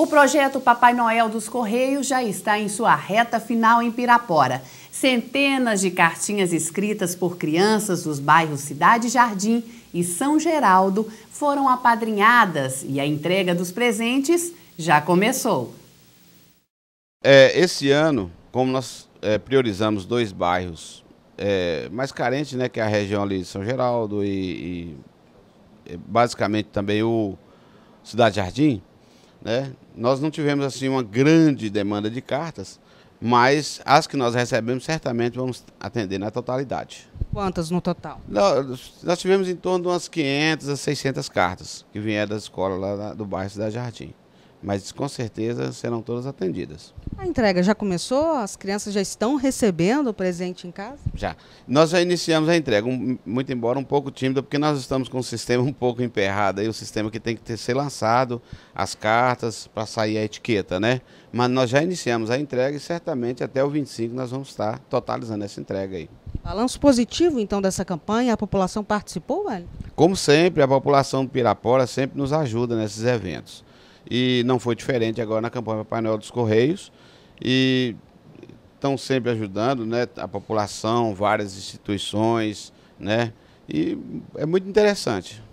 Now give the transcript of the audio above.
O projeto Papai Noel dos Correios já está em sua reta final em Pirapora. Centenas de cartinhas escritas por crianças dos bairros Cidade Jardim e São Geraldo foram apadrinhadas e a entrega dos presentes já começou. É, esse ano, como nós é, priorizamos dois bairros é, mais carentes, né, que é a região ali de São Geraldo e, e é, basicamente também o Cidade Jardim, né? Nós não tivemos assim uma grande demanda de cartas, mas as que nós recebemos certamente vamos atender na totalidade. Quantas no total? Nós, nós tivemos em torno de umas 500 a 600 cartas que vieram da escola lá do bairro Cidade Jardim mas com certeza serão todas atendidas. A entrega já começou? As crianças já estão recebendo o presente em casa? Já. Nós já iniciamos a entrega, muito embora um pouco tímida, porque nós estamos com um sistema um pouco emperrado, aí o sistema que tem que ter, ser lançado, as cartas, para sair a etiqueta, né? Mas nós já iniciamos a entrega e certamente até o 25 nós vamos estar totalizando essa entrega aí. Balanço positivo, então, dessa campanha, a população participou, velho? Como sempre, a população do Pirapora sempre nos ajuda nesses eventos e não foi diferente agora na campanha Papai Noel dos Correios. E estão sempre ajudando né, a população, várias instituições, né? E é muito interessante.